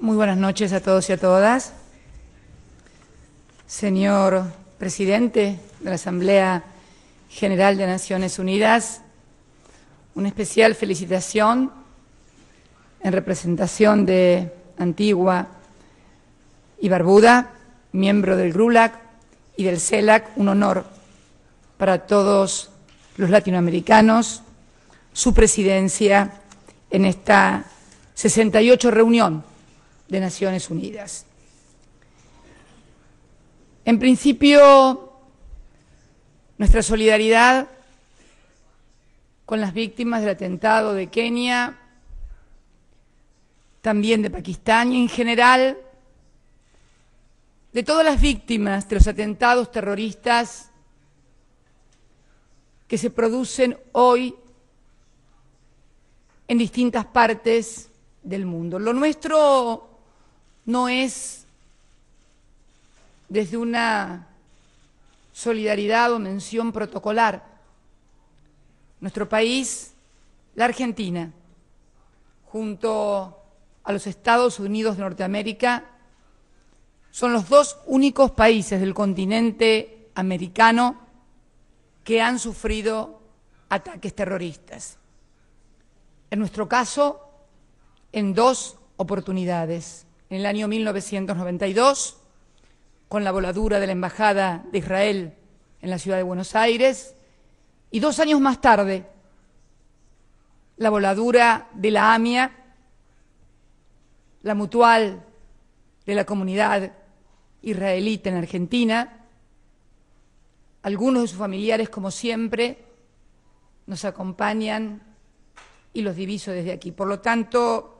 Muy buenas noches a todos y a todas. Señor presidente de la Asamblea General de Naciones Unidas, una especial felicitación en representación de Antigua y Barbuda, miembro del GRULAC y del CELAC, un honor para todos los latinoamericanos su presidencia en esta 68 reunión de Naciones Unidas. En principio, nuestra solidaridad con las víctimas del atentado de Kenia, también de Pakistán y en general de todas las víctimas de los atentados terroristas que se producen hoy en distintas partes del mundo. Lo nuestro no es desde una solidaridad o mención protocolar. Nuestro país, la Argentina, junto a los Estados Unidos de Norteamérica, son los dos únicos países del continente americano que han sufrido ataques terroristas. En nuestro caso, en dos oportunidades en el año 1992, con la voladura de la Embajada de Israel en la ciudad de Buenos Aires, y dos años más tarde, la voladura de la AMIA, la mutual de la comunidad israelita en Argentina, algunos de sus familiares, como siempre, nos acompañan y los diviso desde aquí. Por lo tanto,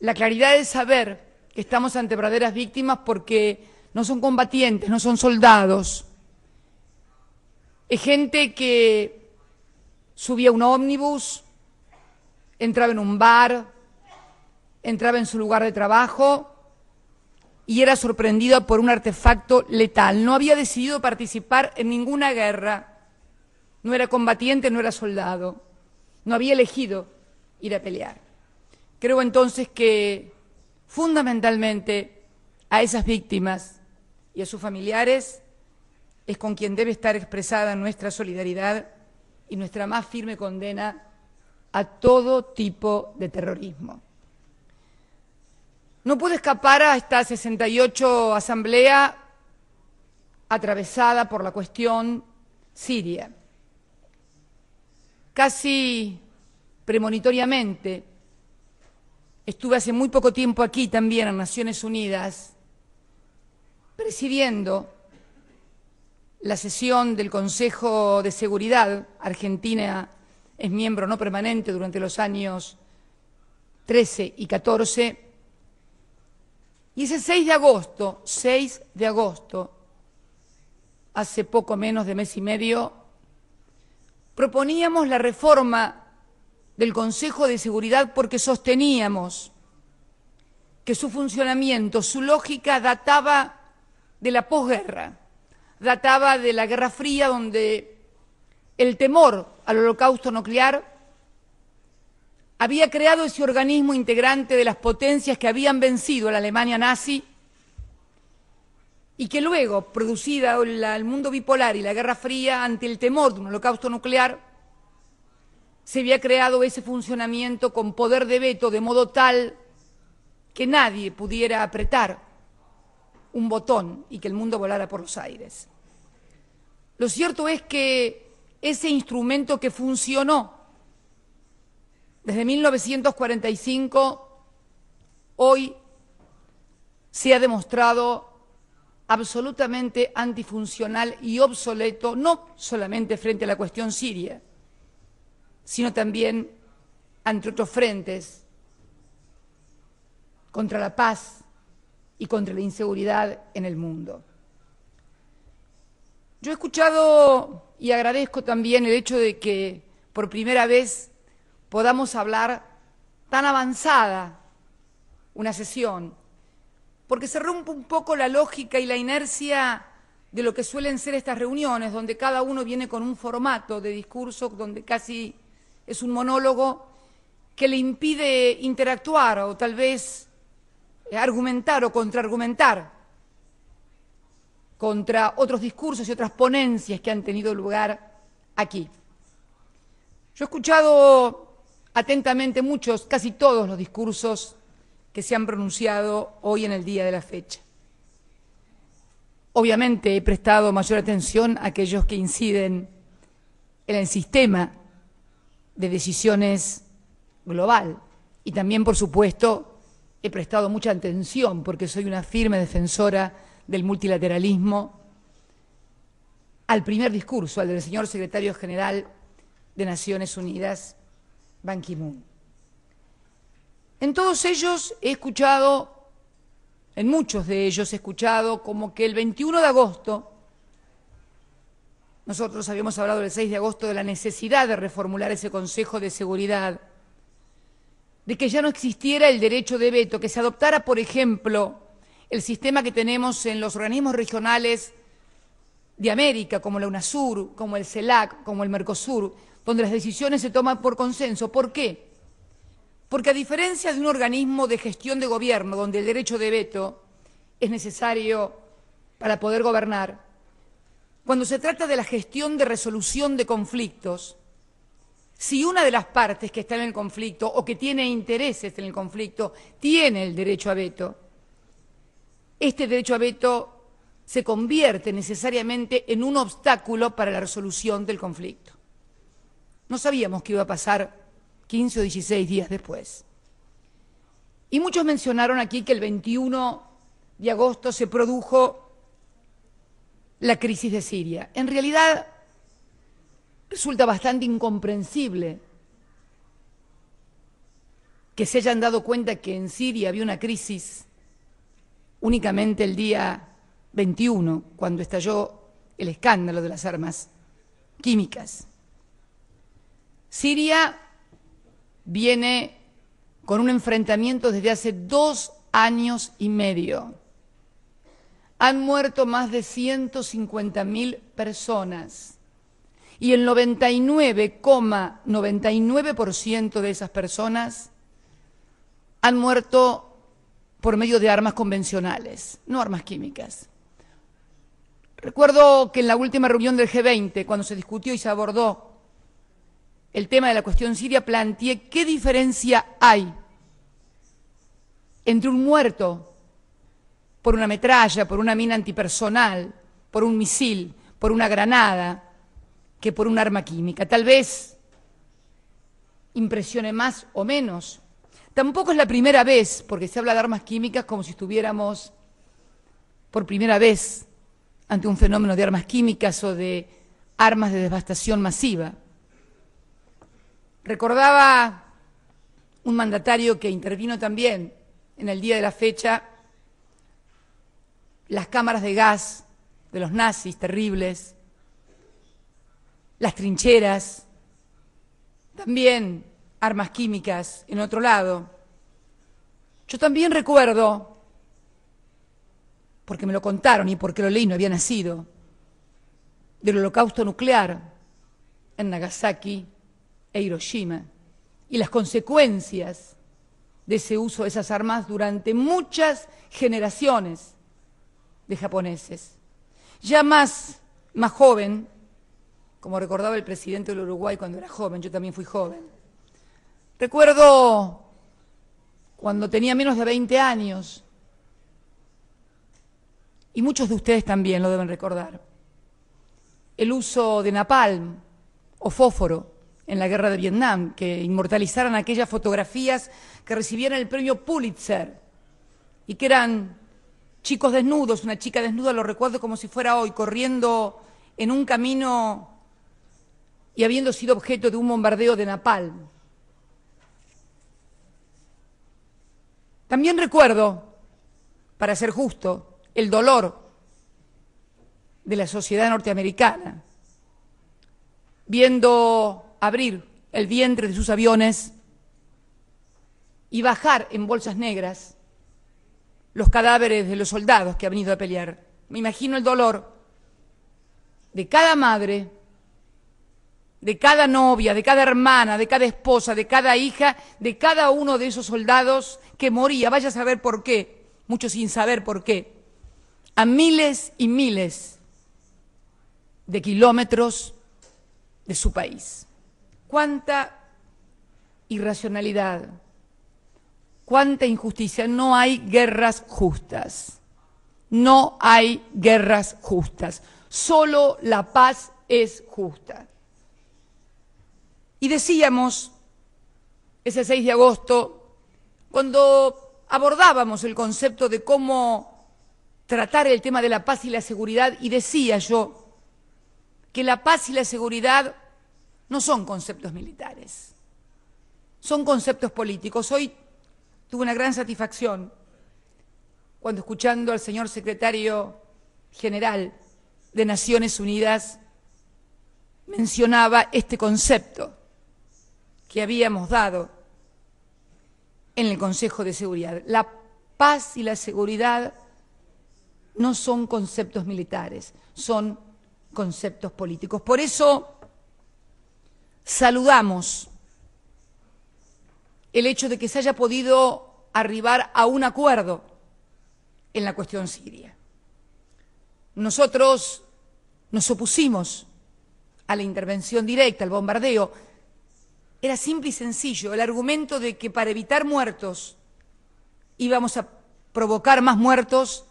la claridad es saber que estamos ante verdaderas víctimas porque no son combatientes, no son soldados. Es gente que subía un ómnibus, entraba en un bar, entraba en su lugar de trabajo y era sorprendida por un artefacto letal. No había decidido participar en ninguna guerra. No era combatiente, no era soldado. No había elegido ir a pelear. Creo entonces que fundamentalmente a esas víctimas y a sus familiares es con quien debe estar expresada nuestra solidaridad y nuestra más firme condena a todo tipo de terrorismo. No pude escapar a esta 68 asamblea atravesada por la cuestión siria. Casi premonitoriamente Estuve hace muy poco tiempo aquí también en Naciones Unidas presidiendo la sesión del Consejo de Seguridad. Argentina es miembro no permanente durante los años 13 y 14. Y ese 6 de agosto, 6 de agosto, hace poco menos de mes y medio, proponíamos la reforma del Consejo de Seguridad porque sosteníamos que su funcionamiento, su lógica databa de la posguerra, databa de la Guerra Fría donde el temor al holocausto nuclear había creado ese organismo integrante de las potencias que habían vencido a la Alemania nazi y que luego, producida el mundo bipolar y la Guerra Fría, ante el temor de un holocausto nuclear, se había creado ese funcionamiento con poder de veto de modo tal que nadie pudiera apretar un botón y que el mundo volara por los aires. Lo cierto es que ese instrumento que funcionó desde 1945, hoy se ha demostrado absolutamente antifuncional y obsoleto, no solamente frente a la cuestión siria, sino también ante otros frentes contra la paz y contra la inseguridad en el mundo. Yo he escuchado y agradezco también el hecho de que por primera vez podamos hablar tan avanzada una sesión, porque se rompe un poco la lógica y la inercia de lo que suelen ser estas reuniones, donde cada uno viene con un formato de discurso donde casi es un monólogo que le impide interactuar o tal vez eh, argumentar o contraargumentar contra otros discursos y otras ponencias que han tenido lugar aquí. Yo he escuchado atentamente muchos, casi todos los discursos que se han pronunciado hoy en el día de la fecha. Obviamente he prestado mayor atención a aquellos que inciden en el sistema de decisiones global. Y también, por supuesto, he prestado mucha atención porque soy una firme defensora del multilateralismo al primer discurso, al del señor secretario general de Naciones Unidas, Ban Ki-moon. En todos ellos he escuchado, en muchos de ellos he escuchado como que el 21 de agosto nosotros habíamos hablado el 6 de agosto de la necesidad de reformular ese Consejo de Seguridad, de que ya no existiera el derecho de veto, que se adoptara, por ejemplo, el sistema que tenemos en los organismos regionales de América, como la UNASUR, como el CELAC, como el MERCOSUR, donde las decisiones se toman por consenso. ¿Por qué? Porque a diferencia de un organismo de gestión de gobierno, donde el derecho de veto es necesario para poder gobernar, cuando se trata de la gestión de resolución de conflictos, si una de las partes que está en el conflicto o que tiene intereses en el conflicto tiene el derecho a veto, este derecho a veto se convierte necesariamente en un obstáculo para la resolución del conflicto. No sabíamos qué iba a pasar 15 o 16 días después. Y muchos mencionaron aquí que el 21 de agosto se produjo la crisis de Siria. En realidad resulta bastante incomprensible que se hayan dado cuenta que en Siria había una crisis únicamente el día 21, cuando estalló el escándalo de las armas químicas. Siria viene con un enfrentamiento desde hace dos años y medio han muerto más de 150.000 personas y el 99,99% de esas personas han muerto por medio de armas convencionales, no armas químicas. Recuerdo que en la última reunión del G20, cuando se discutió y se abordó el tema de la cuestión siria, planteé qué diferencia hay entre un muerto por una metralla, por una mina antipersonal, por un misil, por una granada, que por un arma química. Tal vez impresione más o menos. Tampoco es la primera vez, porque se habla de armas químicas como si estuviéramos por primera vez ante un fenómeno de armas químicas o de armas de devastación masiva. Recordaba un mandatario que intervino también en el día de la fecha las cámaras de gas de los nazis terribles, las trincheras, también armas químicas en otro lado. Yo también recuerdo, porque me lo contaron y porque lo leí, no había nacido, del holocausto nuclear en Nagasaki e Hiroshima y las consecuencias de ese uso de esas armas durante muchas generaciones de japoneses. Ya más, más joven, como recordaba el presidente del Uruguay cuando era joven, yo también fui joven. Recuerdo cuando tenía menos de 20 años, y muchos de ustedes también lo deben recordar, el uso de napalm o fósforo en la guerra de Vietnam, que inmortalizaran aquellas fotografías que recibieron el premio Pulitzer y que eran chicos desnudos, una chica desnuda, lo recuerdo como si fuera hoy, corriendo en un camino y habiendo sido objeto de un bombardeo de napalm. También recuerdo, para ser justo, el dolor de la sociedad norteamericana, viendo abrir el vientre de sus aviones y bajar en bolsas negras los cadáveres de los soldados que han venido a pelear. Me imagino el dolor de cada madre, de cada novia, de cada hermana, de cada esposa, de cada hija, de cada uno de esos soldados que moría, vaya a saber por qué, muchos sin saber por qué, a miles y miles de kilómetros de su país. ¿Cuánta irracionalidad? cuánta injusticia. No hay guerras justas. No hay guerras justas. Solo la paz es justa. Y decíamos ese 6 de agosto, cuando abordábamos el concepto de cómo tratar el tema de la paz y la seguridad, y decía yo que la paz y la seguridad no son conceptos militares, son conceptos políticos. Hoy Tuve una gran satisfacción cuando escuchando al señor secretario general de Naciones Unidas mencionaba este concepto que habíamos dado en el Consejo de Seguridad. La paz y la seguridad no son conceptos militares, son conceptos políticos. Por eso saludamos el hecho de que se haya podido arribar a un acuerdo en la cuestión siria. Nosotros nos opusimos a la intervención directa, al bombardeo. Era simple y sencillo el argumento de que para evitar muertos íbamos a provocar más muertos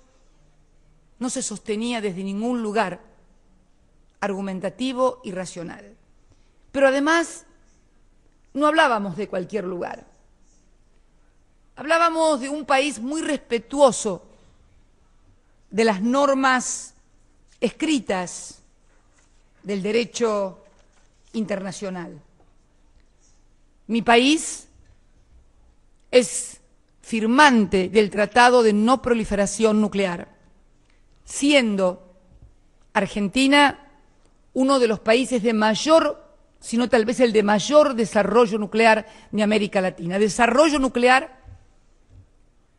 no se sostenía desde ningún lugar argumentativo y racional. Pero además no hablábamos de cualquier lugar. Hablábamos de un país muy respetuoso de las normas escritas del derecho internacional. Mi país es firmante del Tratado de No Proliferación Nuclear, siendo Argentina uno de los países de mayor, sino tal vez el de mayor desarrollo nuclear de América Latina. Desarrollo nuclear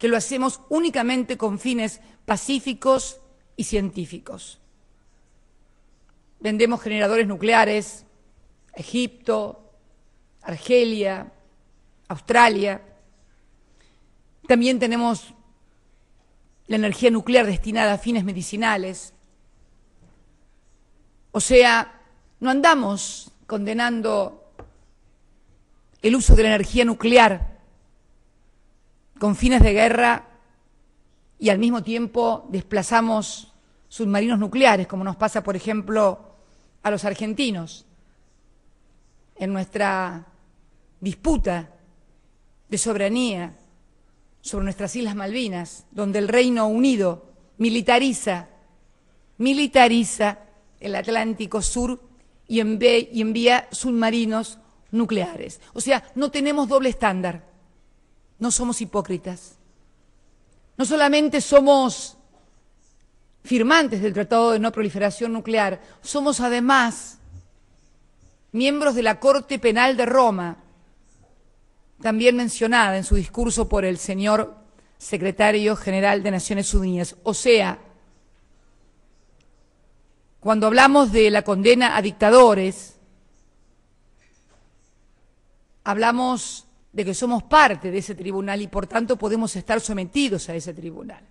que lo hacemos únicamente con fines pacíficos y científicos. Vendemos generadores nucleares, Egipto, Argelia, Australia. También tenemos la energía nuclear destinada a fines medicinales. O sea, no andamos condenando el uso de la energía nuclear con fines de guerra y al mismo tiempo desplazamos submarinos nucleares, como nos pasa, por ejemplo, a los argentinos en nuestra disputa de soberanía sobre nuestras Islas Malvinas, donde el Reino Unido militariza, militariza el Atlántico Sur y, envía submarinos nucleares. O sea, no tenemos doble estándar no somos hipócritas. No solamente somos firmantes del Tratado de No Proliferación Nuclear, somos además miembros de la Corte Penal de Roma, también mencionada en su discurso por el señor secretario general de Naciones Unidas. O sea, cuando hablamos de la condena a dictadores, hablamos de que somos parte de ese tribunal y por tanto podemos estar sometidos a ese tribunal.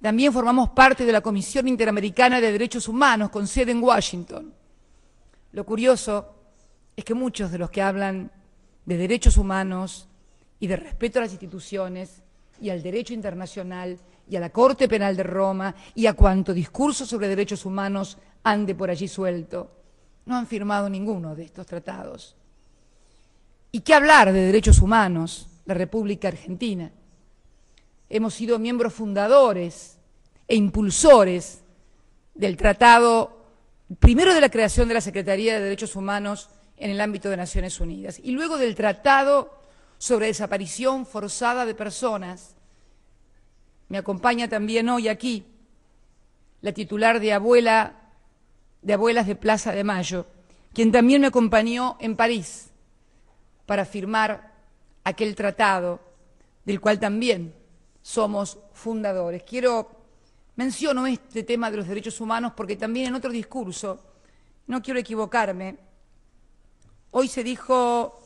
También formamos parte de la Comisión Interamericana de Derechos Humanos con sede en Washington. Lo curioso es que muchos de los que hablan de derechos humanos y de respeto a las instituciones y al derecho internacional y a la Corte Penal de Roma y a cuanto discurso sobre derechos humanos ande por allí suelto, no han firmado ninguno de estos tratados ¿Y qué hablar de derechos humanos, la República Argentina? Hemos sido miembros fundadores e impulsores del tratado, primero de la creación de la Secretaría de Derechos Humanos en el ámbito de Naciones Unidas y luego del tratado sobre desaparición forzada de personas. Me acompaña también hoy aquí la titular de Abuela de Abuelas de Plaza de Mayo, quien también me acompañó en París para firmar aquel tratado del cual también somos fundadores. Quiero, menciono este tema de los derechos humanos porque también en otro discurso, no quiero equivocarme, hoy se dijo,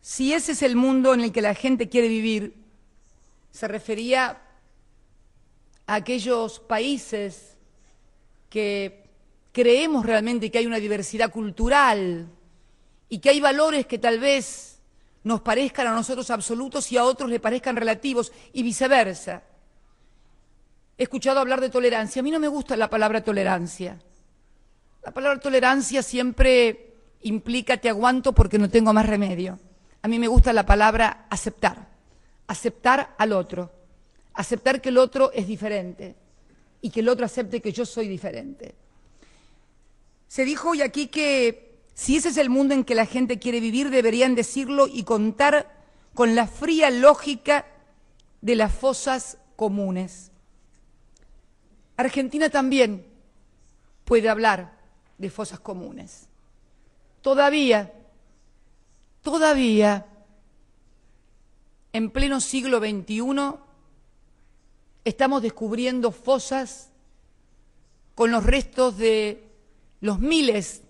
si ese es el mundo en el que la gente quiere vivir, se refería a aquellos países que creemos realmente que hay una diversidad cultural, y que hay valores que tal vez nos parezcan a nosotros absolutos y a otros le parezcan relativos y viceversa. He escuchado hablar de tolerancia. A mí no me gusta la palabra tolerancia. La palabra tolerancia siempre implica te aguanto porque no tengo más remedio. A mí me gusta la palabra aceptar. Aceptar al otro. Aceptar que el otro es diferente y que el otro acepte que yo soy diferente. Se dijo hoy aquí que si ese es el mundo en que la gente quiere vivir, deberían decirlo y contar con la fría lógica de las fosas comunes. Argentina también puede hablar de fosas comunes. Todavía, todavía, en pleno siglo XXI, estamos descubriendo fosas con los restos de los miles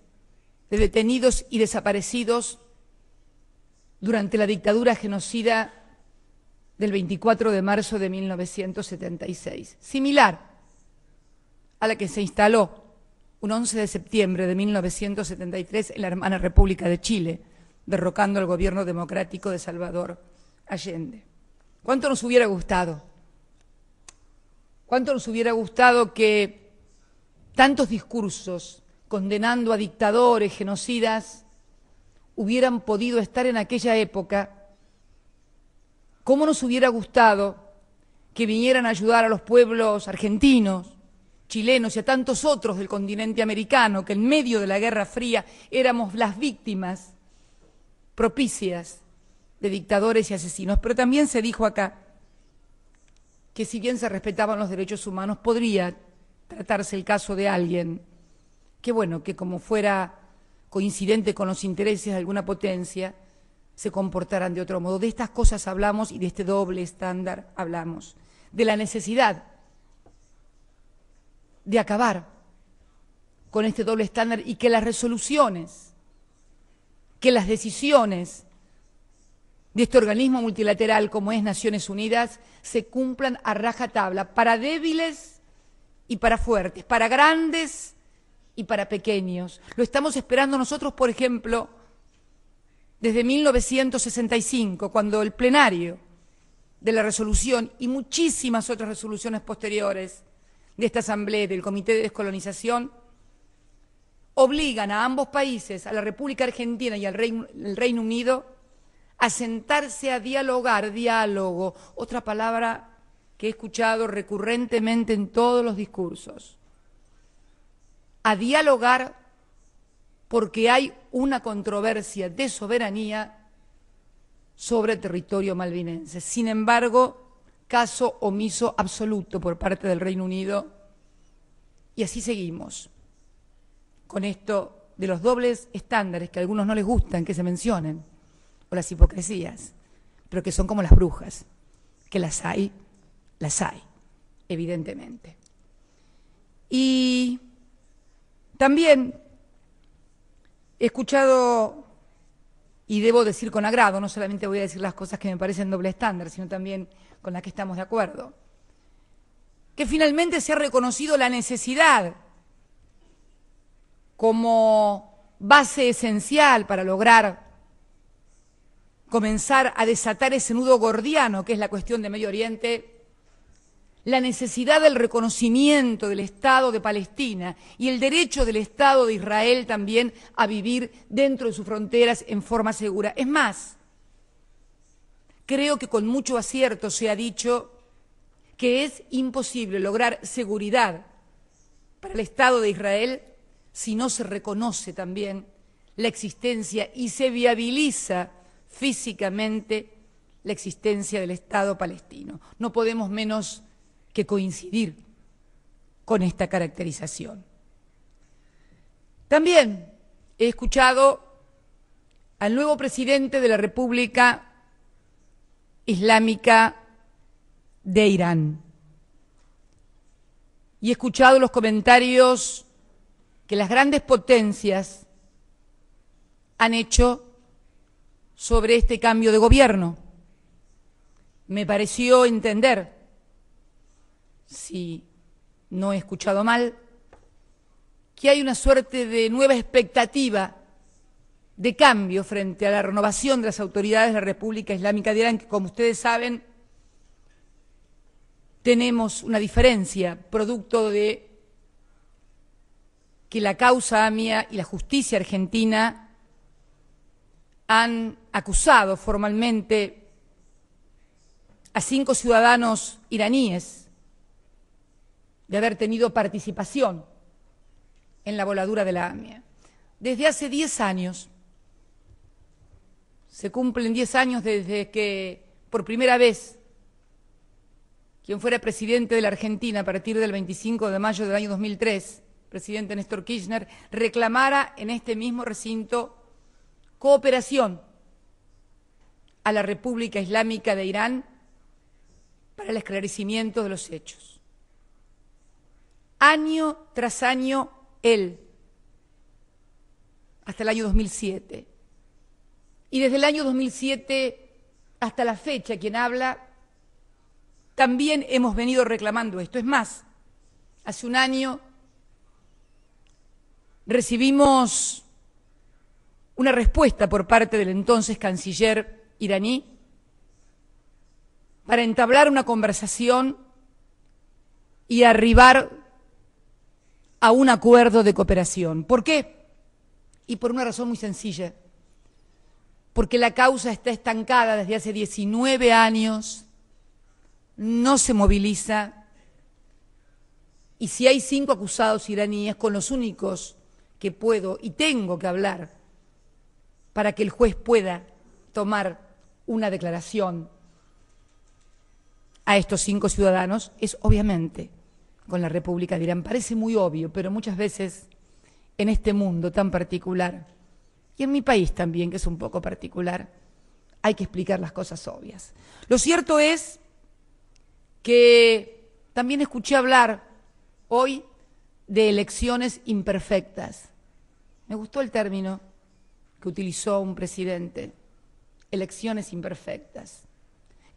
de detenidos y desaparecidos durante la dictadura genocida del 24 de marzo de 1976, similar a la que se instaló un 11 de septiembre de 1973 en la hermana República de Chile, derrocando al gobierno democrático de Salvador Allende. ¿Cuánto nos hubiera gustado? ¿Cuánto nos hubiera gustado que tantos discursos condenando a dictadores, genocidas, hubieran podido estar en aquella época, cómo nos hubiera gustado que vinieran a ayudar a los pueblos argentinos, chilenos y a tantos otros del continente americano, que en medio de la Guerra Fría éramos las víctimas propicias de dictadores y asesinos. Pero también se dijo acá que si bien se respetaban los derechos humanos, podría tratarse el caso de alguien Qué bueno, que como fuera coincidente con los intereses de alguna potencia, se comportaran de otro modo. De estas cosas hablamos y de este doble estándar hablamos, de la necesidad de acabar con este doble estándar y que las resoluciones, que las decisiones de este organismo multilateral como es Naciones Unidas se cumplan a rajatabla para débiles y para fuertes, para grandes y para pequeños. Lo estamos esperando nosotros, por ejemplo, desde 1965, cuando el plenario de la resolución y muchísimas otras resoluciones posteriores de esta Asamblea, del Comité de Descolonización, obligan a ambos países, a la República Argentina y al Reino, Reino Unido, a sentarse a dialogar, diálogo, otra palabra que he escuchado recurrentemente en todos los discursos a dialogar porque hay una controversia de soberanía sobre territorio malvinense. Sin embargo, caso omiso absoluto por parte del Reino Unido y así seguimos con esto de los dobles estándares que a algunos no les gustan que se mencionen, o las hipocresías, pero que son como las brujas, que las hay, las hay, evidentemente. Y también he escuchado, y debo decir con agrado, no solamente voy a decir las cosas que me parecen doble estándar, sino también con las que estamos de acuerdo, que finalmente se ha reconocido la necesidad como base esencial para lograr comenzar a desatar ese nudo gordiano que es la cuestión de Medio Oriente la necesidad del reconocimiento del Estado de Palestina y el derecho del Estado de Israel también a vivir dentro de sus fronteras en forma segura. Es más, creo que con mucho acierto se ha dicho que es imposible lograr seguridad para el Estado de Israel si no se reconoce también la existencia y se viabiliza físicamente la existencia del Estado palestino. No podemos menos que coincidir con esta caracterización. También he escuchado al nuevo presidente de la República Islámica de Irán y he escuchado los comentarios que las grandes potencias han hecho sobre este cambio de gobierno. Me pareció entender si no he escuchado mal, que hay una suerte de nueva expectativa de cambio frente a la renovación de las autoridades de la República Islámica de Irán, que como ustedes saben, tenemos una diferencia producto de que la causa AMIA y la justicia argentina han acusado formalmente a cinco ciudadanos iraníes de haber tenido participación en la voladura de la AMIA. Desde hace 10 años, se cumplen diez años desde que por primera vez quien fuera presidente de la Argentina a partir del 25 de mayo del año 2003, presidente Néstor Kirchner, reclamara en este mismo recinto cooperación a la República Islámica de Irán para el esclarecimiento de los hechos año tras año él, hasta el año 2007. Y desde el año 2007 hasta la fecha, quien habla, también hemos venido reclamando esto. Es más, hace un año recibimos una respuesta por parte del entonces canciller iraní para entablar una conversación y arribar a un acuerdo de cooperación. ¿Por qué? Y por una razón muy sencilla. Porque la causa está estancada desde hace 19 años, no se moviliza, y si hay cinco acusados iraníes, con los únicos que puedo y tengo que hablar para que el juez pueda tomar una declaración a estos cinco ciudadanos, es obviamente con la República de Irán. parece muy obvio, pero muchas veces en este mundo tan particular, y en mi país también, que es un poco particular, hay que explicar las cosas obvias. Lo cierto es que también escuché hablar hoy de elecciones imperfectas. Me gustó el término que utilizó un presidente, elecciones imperfectas.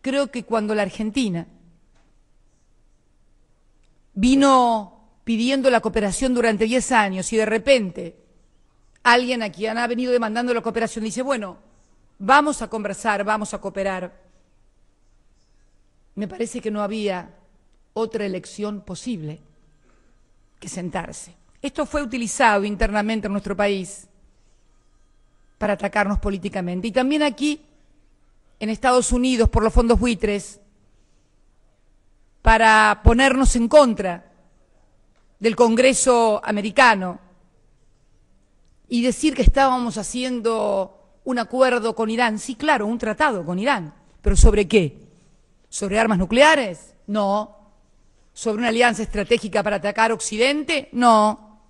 Creo que cuando la Argentina vino pidiendo la cooperación durante 10 años y de repente alguien aquí ha venido demandando la cooperación dice, bueno, vamos a conversar, vamos a cooperar. Me parece que no había otra elección posible que sentarse. Esto fue utilizado internamente en nuestro país para atacarnos políticamente. Y también aquí, en Estados Unidos, por los fondos buitres, para ponernos en contra del Congreso americano y decir que estábamos haciendo un acuerdo con Irán. Sí, claro, un tratado con Irán. ¿Pero sobre qué? ¿Sobre armas nucleares? No. ¿Sobre una alianza estratégica para atacar Occidente? No.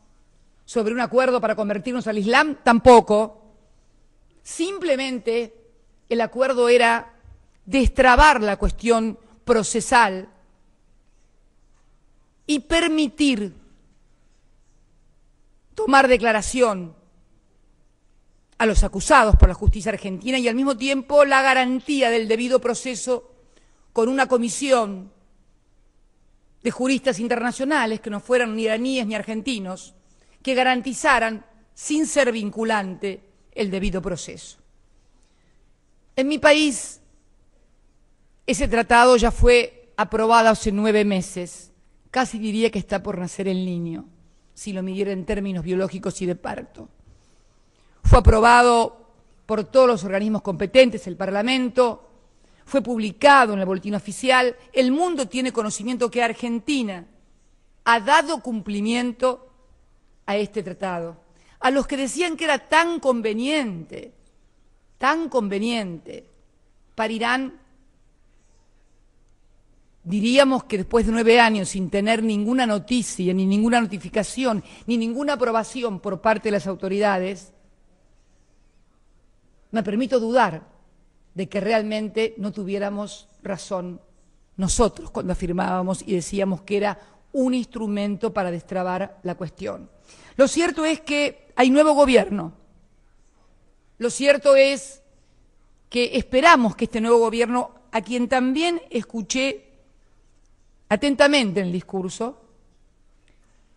¿Sobre un acuerdo para convertirnos al Islam? Tampoco. Simplemente el acuerdo era destrabar la cuestión procesal y permitir tomar declaración a los acusados por la justicia argentina y al mismo tiempo la garantía del debido proceso con una comisión de juristas internacionales que no fueran ni iraníes ni argentinos, que garantizaran, sin ser vinculante, el debido proceso. En mi país, ese tratado ya fue aprobado hace nueve meses Casi diría que está por nacer el niño, si lo midiera en términos biológicos y de parto. Fue aprobado por todos los organismos competentes, el Parlamento, fue publicado en el boletín oficial. El mundo tiene conocimiento que Argentina ha dado cumplimiento a este tratado. A los que decían que era tan conveniente, tan conveniente parirán diríamos que después de nueve años sin tener ninguna noticia, ni ninguna notificación, ni ninguna aprobación por parte de las autoridades, me permito dudar de que realmente no tuviéramos razón nosotros cuando afirmábamos y decíamos que era un instrumento para destrabar la cuestión. Lo cierto es que hay nuevo gobierno. Lo cierto es que esperamos que este nuevo gobierno, a quien también escuché atentamente en el discurso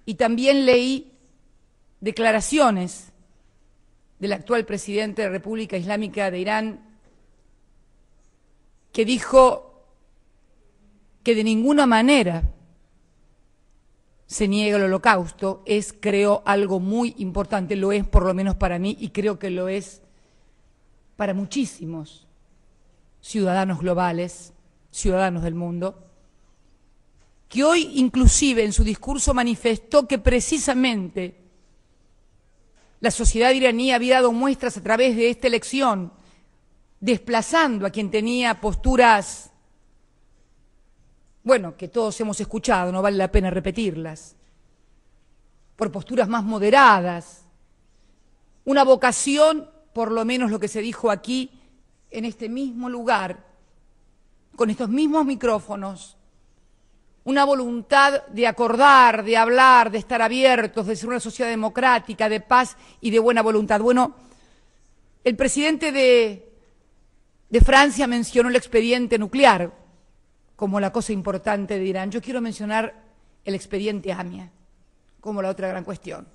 y también leí declaraciones del actual presidente de la República Islámica de Irán que dijo que de ninguna manera se niega el holocausto, es creo algo muy importante, lo es por lo menos para mí y creo que lo es para muchísimos ciudadanos globales, ciudadanos del mundo que hoy inclusive en su discurso manifestó que precisamente la sociedad iraní había dado muestras a través de esta elección, desplazando a quien tenía posturas, bueno, que todos hemos escuchado, no vale la pena repetirlas, por posturas más moderadas, una vocación, por lo menos lo que se dijo aquí, en este mismo lugar, con estos mismos micrófonos, una voluntad de acordar, de hablar, de estar abiertos, de ser una sociedad democrática, de paz y de buena voluntad. Bueno, el presidente de, Francia mencionó el expediente nuclear como la cosa importante de Irán. Yo quiero mencionar el expediente AMIA como la otra gran cuestión.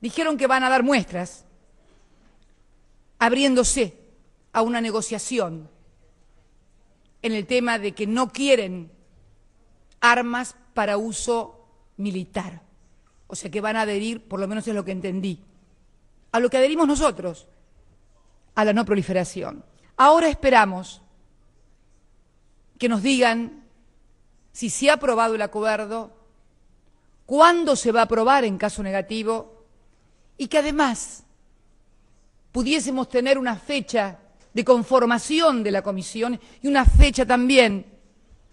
Dijeron que van a dar muestras abriéndose a una negociación en el tema de que no quieren armas para uso militar. O sea que van a adherir, por lo menos es lo que entendí, a lo que adherimos nosotros, a la no proliferación. Ahora esperamos que nos digan si se ha aprobado el acuerdo, cuándo se va a aprobar en caso negativo y que además pudiésemos tener una fecha de conformación de la comisión y una fecha también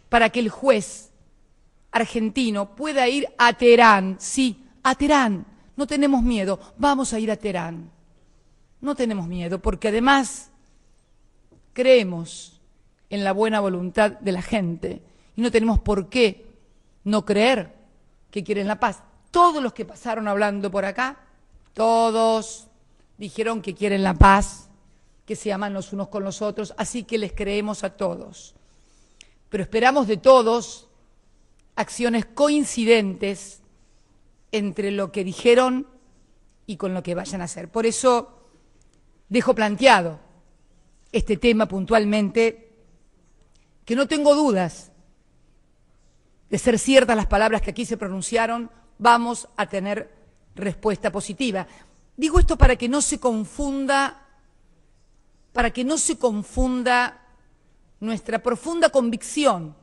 para que el juez argentino pueda ir a Teherán, sí, a Teherán, no tenemos miedo, vamos a ir a Teherán. No tenemos miedo, porque además creemos en la buena voluntad de la gente y no tenemos por qué no creer que quieren la paz. Todos los que pasaron hablando por acá, todos dijeron que quieren la paz, que se aman los unos con los otros, así que les creemos a todos. Pero esperamos de todos acciones coincidentes entre lo que dijeron y con lo que vayan a hacer. Por eso dejo planteado este tema puntualmente, que no tengo dudas de ser ciertas las palabras que aquí se pronunciaron, vamos a tener respuesta positiva. Digo esto para que no se confunda, para que no se confunda nuestra profunda convicción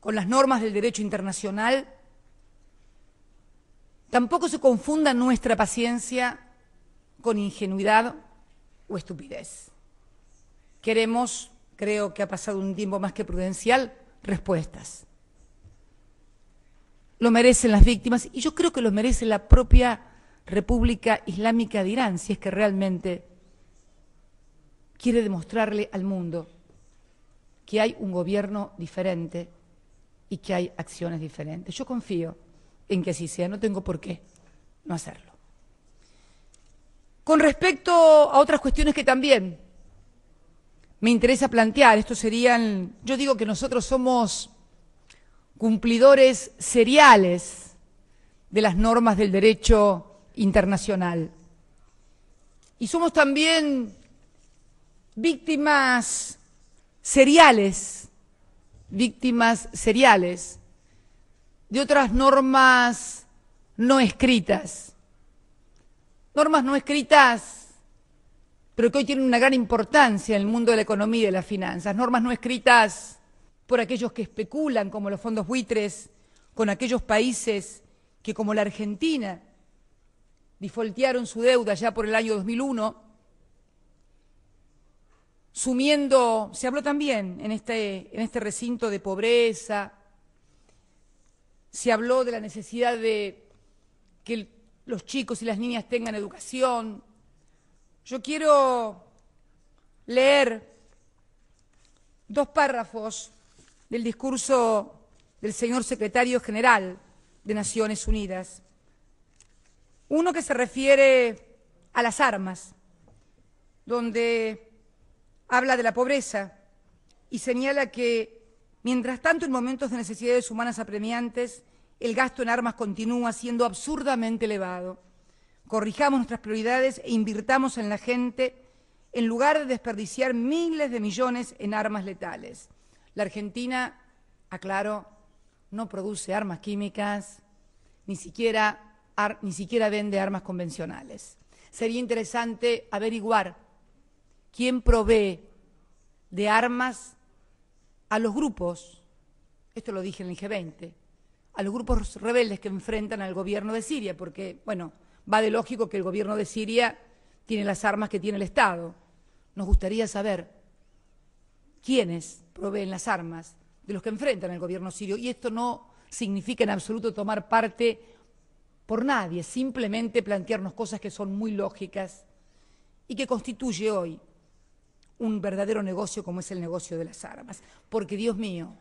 con las normas del derecho internacional. Tampoco se confunda nuestra paciencia con ingenuidad o estupidez. Queremos, creo que ha pasado un tiempo más que prudencial, respuestas. Lo merecen las víctimas y yo creo que lo merece la propia República Islámica de Irán, si es que realmente quiere demostrarle al mundo que hay un gobierno diferente y que hay acciones diferentes. Yo confío en que así sea, no tengo por qué no hacerlo. Con respecto a otras cuestiones que también me interesa plantear, esto serían, yo digo que nosotros somos cumplidores seriales de las normas del derecho internacional. Y somos también víctimas seriales víctimas seriales, de otras normas no escritas. Normas no escritas, pero que hoy tienen una gran importancia en el mundo de la economía y de las finanzas. Normas no escritas por aquellos que especulan, como los fondos buitres, con aquellos países que, como la Argentina, difoltearon su deuda ya por el año 2001 sumiendo, se habló también este, en este, recinto de pobreza, se habló de la necesidad de que los chicos y las niñas tengan educación. Yo quiero leer dos párrafos del discurso del señor secretario general de Naciones Unidas. Uno que se refiere a las armas, donde habla de la pobreza y señala que, mientras tanto, en momentos de necesidades humanas apremiantes, el gasto en armas continúa siendo absurdamente elevado. Corrijamos nuestras prioridades e invirtamos en la gente en lugar de desperdiciar miles de millones en armas letales. La Argentina, aclaro, no produce armas químicas, ni siquiera, ni siquiera vende armas convencionales. Sería interesante averiguar ¿Quién provee de armas a los grupos, esto lo dije en el G20, a los grupos rebeldes que enfrentan al gobierno de Siria, porque, bueno, va de lógico que el gobierno de Siria tiene las armas que tiene el Estado. Nos gustaría saber quiénes proveen las armas de los que enfrentan al gobierno sirio. Y esto no significa en absoluto tomar parte por nadie, simplemente plantearnos cosas que son muy lógicas y que constituye hoy un verdadero negocio como es el negocio de las armas. Porque, Dios mío,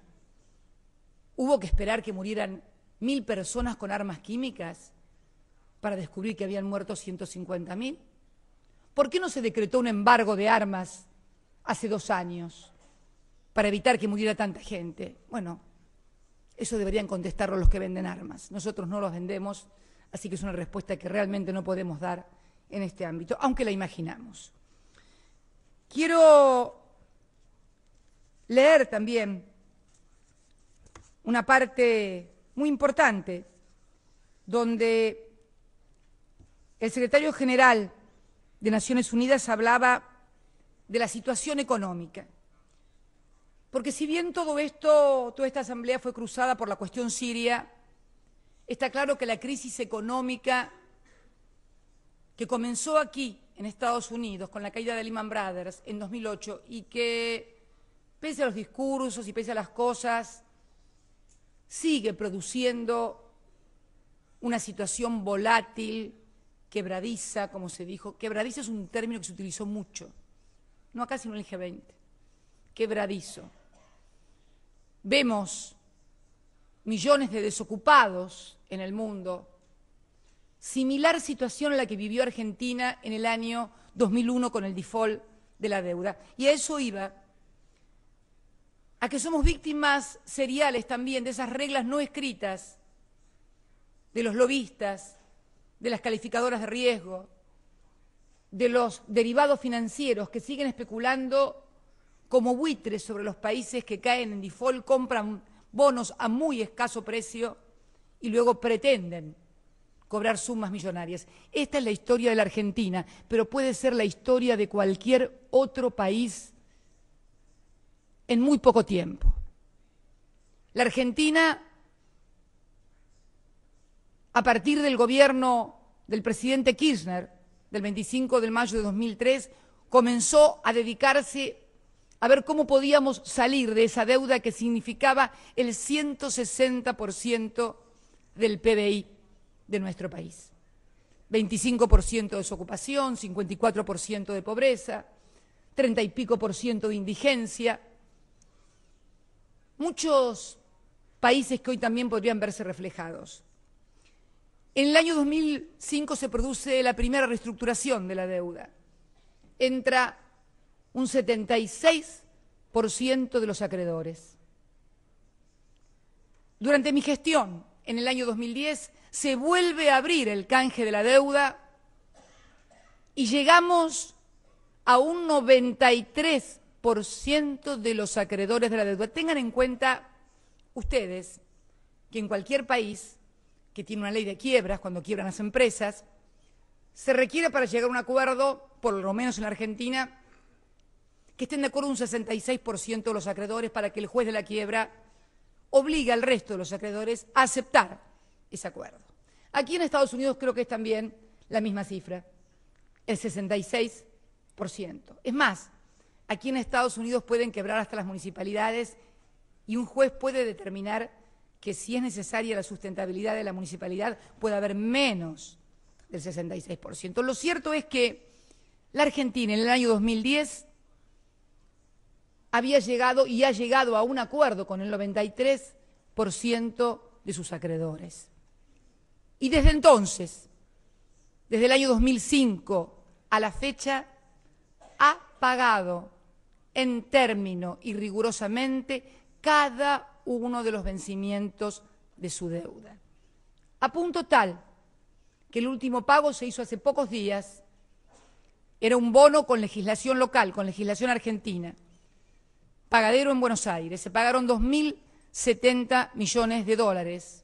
hubo que esperar que murieran mil personas con armas químicas para descubrir que habían muerto 150 mil. ¿Por qué no se decretó un embargo de armas hace dos años para evitar que muriera tanta gente? Bueno, eso deberían contestarlo los que venden armas. Nosotros no los vendemos, así que es una respuesta que realmente no podemos dar en este ámbito, aunque la imaginamos. Quiero leer también una parte muy importante donde el secretario general de Naciones Unidas hablaba de la situación económica. Porque si bien todo esto, toda esta asamblea fue cruzada por la cuestión siria, está claro que la crisis económica que comenzó aquí en Estados Unidos con la caída de Lehman Brothers en 2008 y que, pese a los discursos y pese a las cosas, sigue produciendo una situación volátil, quebradiza, como se dijo. Quebradiza es un término que se utilizó mucho, no acá sino en el G20. Quebradizo. Vemos millones de desocupados en el mundo, Similar situación a la que vivió Argentina en el año 2001 con el default de la deuda. Y a eso iba, a que somos víctimas seriales también de esas reglas no escritas, de los lobistas, de las calificadoras de riesgo, de los derivados financieros que siguen especulando como buitres sobre los países que caen en default, compran bonos a muy escaso precio y luego pretenden cobrar sumas millonarias. Esta es la historia de la Argentina, pero puede ser la historia de cualquier otro país en muy poco tiempo. La Argentina, a partir del gobierno del presidente Kirchner, del 25 de mayo de 2003, comenzó a dedicarse a ver cómo podíamos salir de esa deuda que significaba el 160% del PBI de nuestro país. 25% de desocupación, 54% de pobreza, 30 y pico por ciento de indigencia. Muchos países que hoy también podrían verse reflejados. En el año 2005 se produce la primera reestructuración de la deuda. Entra un 76% de los acreedores. Durante mi gestión, en el año 2010 se vuelve a abrir el canje de la deuda y llegamos a un 93% de los acreedores de la deuda. Tengan en cuenta ustedes que en cualquier país que tiene una ley de quiebras, cuando quiebran las empresas, se requiere para llegar a un acuerdo, por lo menos en Argentina, que estén de acuerdo un 66% de los acreedores para que el juez de la quiebra obliga al resto de los acreedores a aceptar ese acuerdo. Aquí en Estados Unidos creo que es también la misma cifra, el 66%. Es más, aquí en Estados Unidos pueden quebrar hasta las municipalidades y un juez puede determinar que si es necesaria la sustentabilidad de la municipalidad puede haber menos del 66%. Lo cierto es que la Argentina en el año 2010 había llegado y ha llegado a un acuerdo con el 93% de sus acreedores. Y desde entonces, desde el año 2005 a la fecha, ha pagado en término y rigurosamente cada uno de los vencimientos de su deuda. A punto tal que el último pago se hizo hace pocos días, era un bono con legislación local, con legislación argentina, pagadero en Buenos Aires. Se pagaron 2.070 millones de dólares.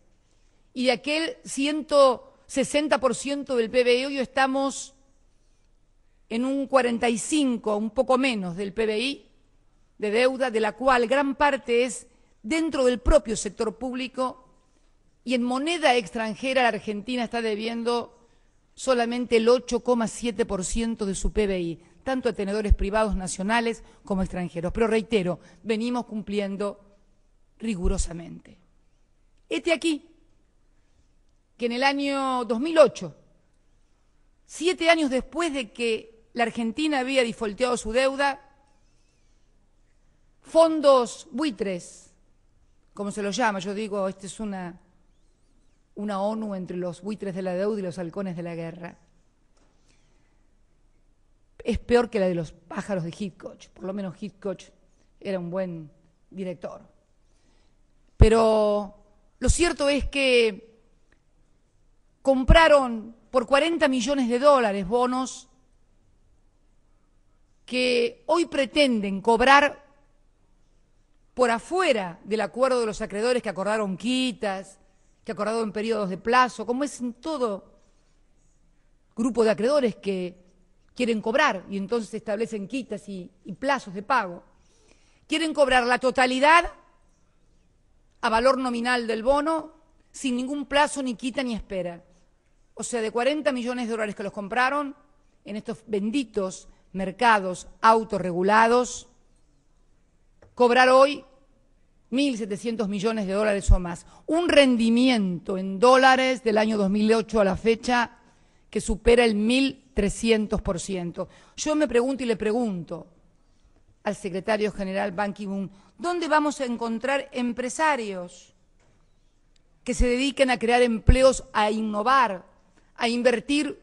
Y de aquel 160% del PBI e, hoy estamos en un 45, un poco menos del PBI de deuda, de la cual gran parte es dentro del propio sector público y en moneda extranjera la Argentina está debiendo solamente el 8,7% de su PBI tanto a tenedores privados nacionales como extranjeros. Pero reitero, venimos cumpliendo rigurosamente. Este aquí, que en el año 2008, siete años después de que la Argentina había difolteado su deuda, fondos buitres, como se los llama, yo digo, este es una, una ONU entre los buitres de la deuda y los halcones de la guerra es peor que la de los pájaros de Hitchcock. Por lo menos Hitchcock era un buen director. Pero lo cierto es que compraron por 40 millones de dólares bonos que hoy pretenden cobrar por afuera del acuerdo de los acreedores que acordaron quitas, que acordaron periodos de plazo, como es en todo grupo de acreedores que quieren cobrar y entonces establecen quitas y, plazos de pago. Quieren cobrar la totalidad a valor nominal del bono sin ningún plazo, ni quita, ni espera. O sea, de 40 millones de dólares que los compraron en estos benditos mercados autorregulados, cobrar hoy 1.700 millones de dólares o más. Un rendimiento en dólares del año 2008 a la fecha que supera el 1.300%. Yo me pregunto y le pregunto al secretario general Ban Ki-moon, ¿dónde vamos a encontrar empresarios que se dediquen a crear empleos, a innovar, a invertir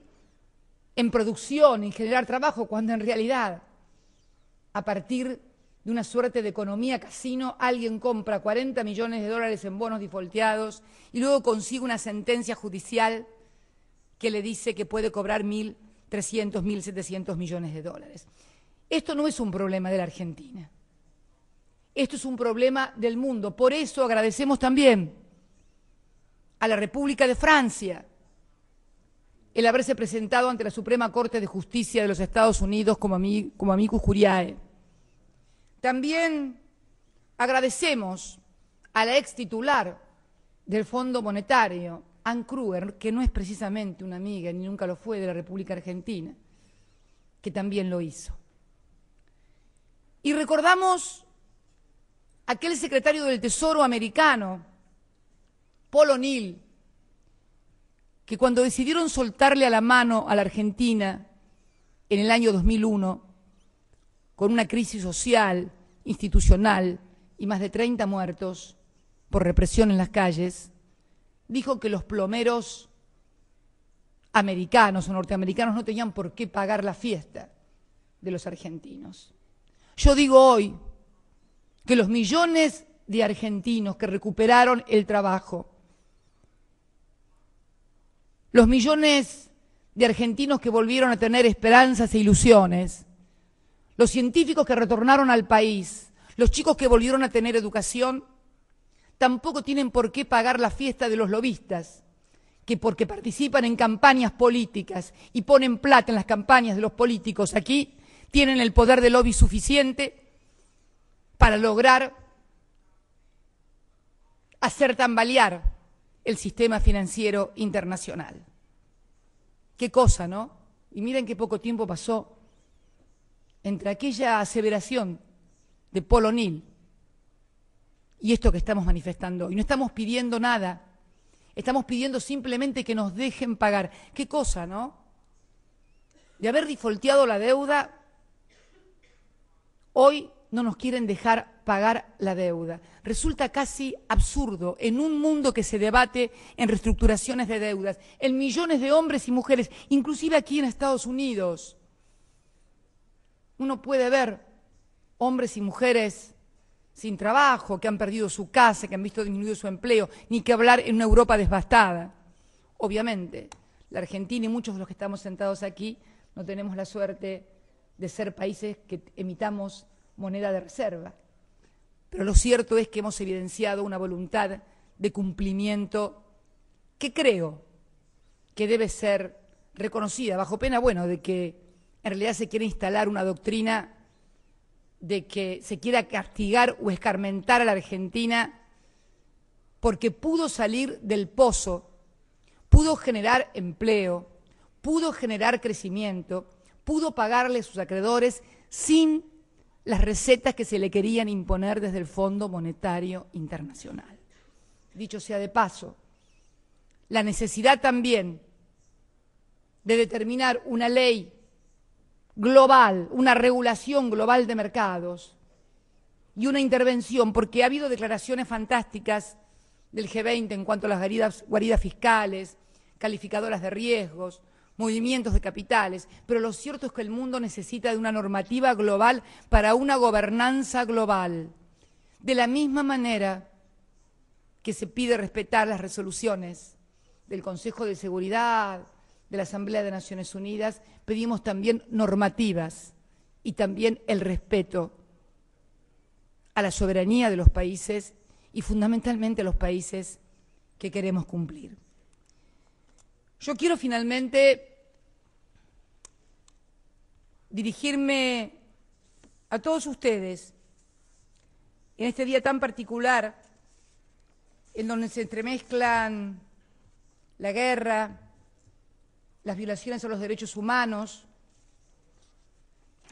en producción, y generar trabajo, cuando en realidad, a partir de una suerte de economía casino, alguien compra 40 millones de dólares en bonos difolteados y luego consigue una sentencia judicial que le dice que puede cobrar 1.300, 1.700 millones de dólares. Esto no es un problema de la Argentina. Esto es un problema del mundo. Por eso agradecemos también a la República de Francia el haberse presentado ante la Suprema Corte de Justicia de los Estados Unidos como, amigo como También agradecemos a la ex titular del Fondo Monetario, Ann Kruger, que no es precisamente una amiga, ni nunca lo fue, de la República Argentina, que también lo hizo. Y recordamos aquel secretario del Tesoro americano, Paul O'Neill, que cuando decidieron soltarle a la mano a la Argentina en el año 2001, con una crisis social, institucional y más de 30 muertos por represión en las calles, dijo que los plomeros americanos o norteamericanos no tenían por qué pagar la fiesta de los argentinos. Yo digo hoy que los millones de argentinos que recuperaron el trabajo, los millones de argentinos que volvieron a tener esperanzas e ilusiones, los científicos que retornaron al país, los chicos que volvieron a tener educación, tampoco tienen por qué pagar la fiesta de los lobistas, que porque participan en campañas políticas y ponen plata en las campañas de los políticos aquí, tienen el poder de lobby suficiente para lograr hacer tambalear el sistema financiero internacional. Qué cosa, ¿no? Y miren qué poco tiempo pasó entre aquella aseveración de Paul y esto que estamos manifestando. Y no estamos pidiendo nada, estamos pidiendo simplemente que nos dejen pagar. ¿Qué cosa, no? De haber difolteado la deuda, hoy no nos quieren dejar pagar la deuda. Resulta casi absurdo en un mundo que se debate en reestructuraciones de deudas, en millones de hombres y mujeres, inclusive aquí en Estados Unidos. Uno puede ver hombres y mujeres sin trabajo, que han perdido su casa, que han visto disminuido su empleo, ni que hablar en una Europa desbastada. Obviamente, la Argentina y muchos de los que estamos sentados aquí no tenemos la suerte de ser países que emitamos moneda de reserva. Pero lo cierto es que hemos evidenciado una voluntad de cumplimiento que creo que debe ser reconocida, bajo pena, bueno, de que en realidad se quiere instalar una doctrina de que se quiera castigar o escarmentar a la Argentina porque pudo salir del pozo, pudo generar empleo, pudo generar crecimiento, pudo pagarle a sus acreedores sin las recetas que se le querían imponer desde el Fondo Monetario Internacional. Dicho sea de paso, la necesidad también de determinar una ley global, una regulación global de mercados y una intervención, porque ha habido declaraciones fantásticas del G20 en cuanto a las guaridas, guaridas fiscales, calificadoras de riesgos, movimientos de capitales, pero lo cierto es que el mundo necesita de una normativa global para una gobernanza global. De la misma manera que se pide respetar las resoluciones del Consejo de Seguridad, de la Asamblea de Naciones Unidas, pedimos también normativas y también el respeto a la soberanía de los países y fundamentalmente a los países que queremos cumplir. Yo quiero finalmente dirigirme a todos ustedes en este día tan particular en donde se entremezclan la guerra, las violaciones a los derechos humanos,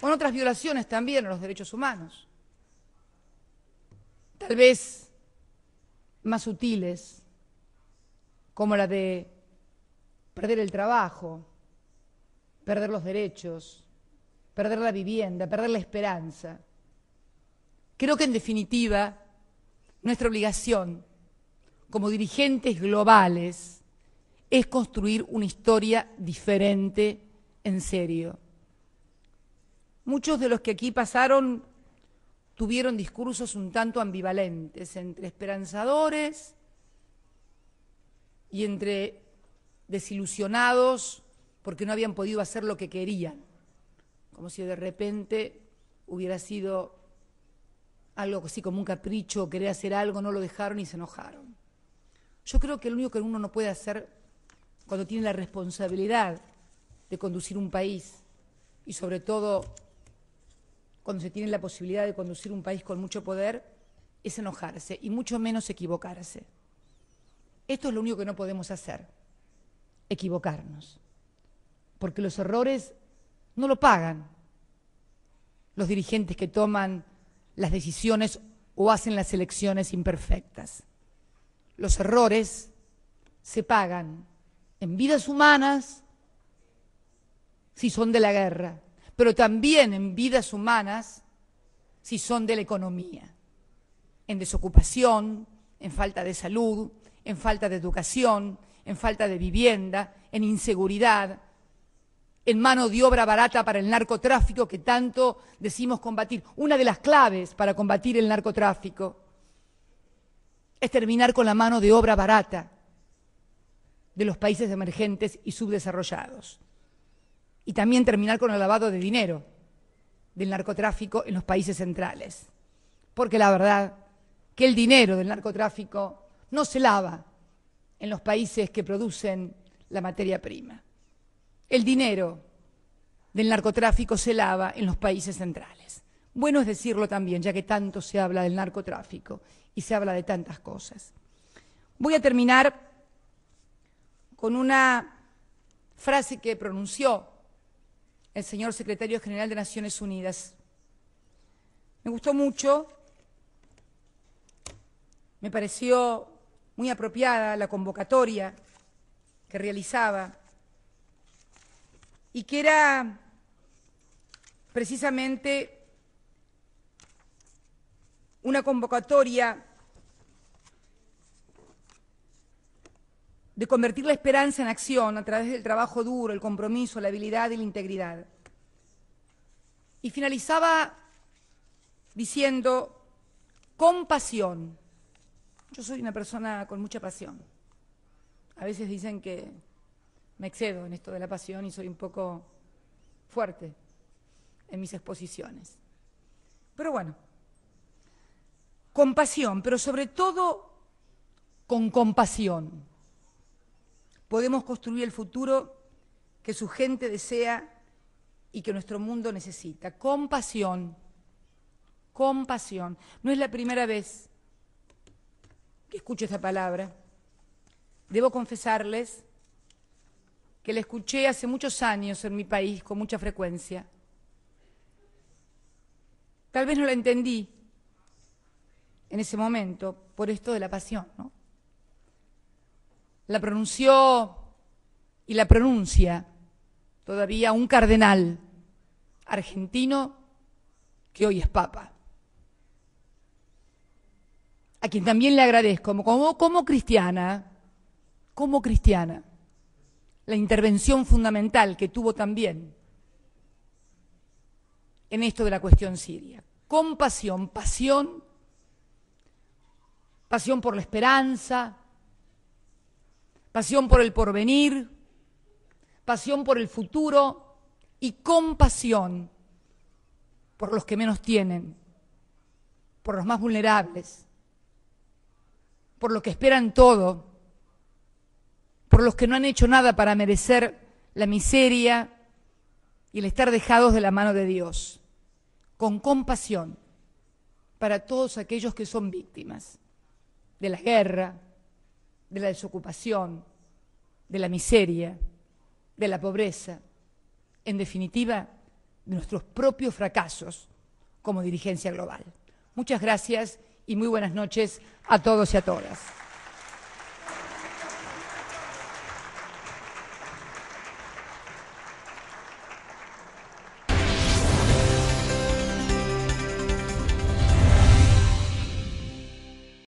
con otras violaciones también a los derechos humanos, tal vez más sutiles, como la de perder el trabajo, perder los derechos, perder la vivienda, perder la esperanza. Creo que en definitiva, nuestra obligación como dirigentes globales es construir una historia diferente en serio. Muchos de los que aquí pasaron tuvieron discursos un tanto ambivalentes entre esperanzadores y entre desilusionados porque no habían podido hacer lo que querían, como si de repente hubiera sido algo así como un capricho, querer hacer algo, no lo dejaron y se enojaron. Yo creo que lo único que uno no puede hacer cuando tiene la responsabilidad de conducir un país y sobre todo cuando se tiene la posibilidad de conducir un país con mucho poder, es enojarse y mucho menos equivocarse. Esto es lo único que no podemos hacer, equivocarnos, porque los errores no lo pagan los dirigentes que toman las decisiones o hacen las elecciones imperfectas. Los errores se pagan en vidas humanas si son de la guerra, pero también en vidas humanas si son de la economía, en desocupación, en falta de salud, en falta de educación, en falta de vivienda, en inseguridad, en mano de obra barata para el narcotráfico que tanto decimos combatir. Una de las claves para combatir el narcotráfico es terminar con la mano de obra barata de los países emergentes y subdesarrollados. Y también terminar con el lavado de dinero del narcotráfico en los países centrales. Porque la verdad que el dinero del narcotráfico no se lava en los países que producen la materia prima. El dinero del narcotráfico se lava en los países centrales. Bueno es decirlo también, ya que tanto se habla del narcotráfico y se habla de tantas cosas. Voy a terminar con una frase que pronunció el señor secretario general de Naciones Unidas. Me gustó mucho, me pareció muy apropiada la convocatoria que realizaba y que era precisamente una convocatoria de convertir la esperanza en acción a través del trabajo duro, el compromiso, la habilidad y la integridad. Y finalizaba diciendo, con pasión. Yo soy una persona con mucha pasión. A veces dicen que me excedo en esto de la pasión y soy un poco fuerte en mis exposiciones. Pero bueno, con pasión, pero sobre todo con compasión podemos construir el futuro que su gente desea y que nuestro mundo necesita. Compasión, compasión. No es la primera vez que escucho esta palabra. Debo confesarles que la escuché hace muchos años en mi país con mucha frecuencia. Tal vez no la entendí en ese momento por esto de la pasión, ¿no? la pronunció y la pronuncia todavía un cardenal argentino que hoy es papa, a quien también le agradezco como, como cristiana, como cristiana, la intervención fundamental que tuvo también en esto de la cuestión siria. Compasión, pasión, pasión por la esperanza, pasión por el porvenir, pasión por el futuro y compasión por los que menos tienen, por los más vulnerables, por los que esperan todo, por los que no han hecho nada para merecer la miseria y el estar dejados de la mano de Dios, con compasión para todos aquellos que son víctimas de la guerra, de la desocupación, de la miseria, de la pobreza, en definitiva, de nuestros propios fracasos como dirigencia global. Muchas gracias y muy buenas noches a todos y a todas.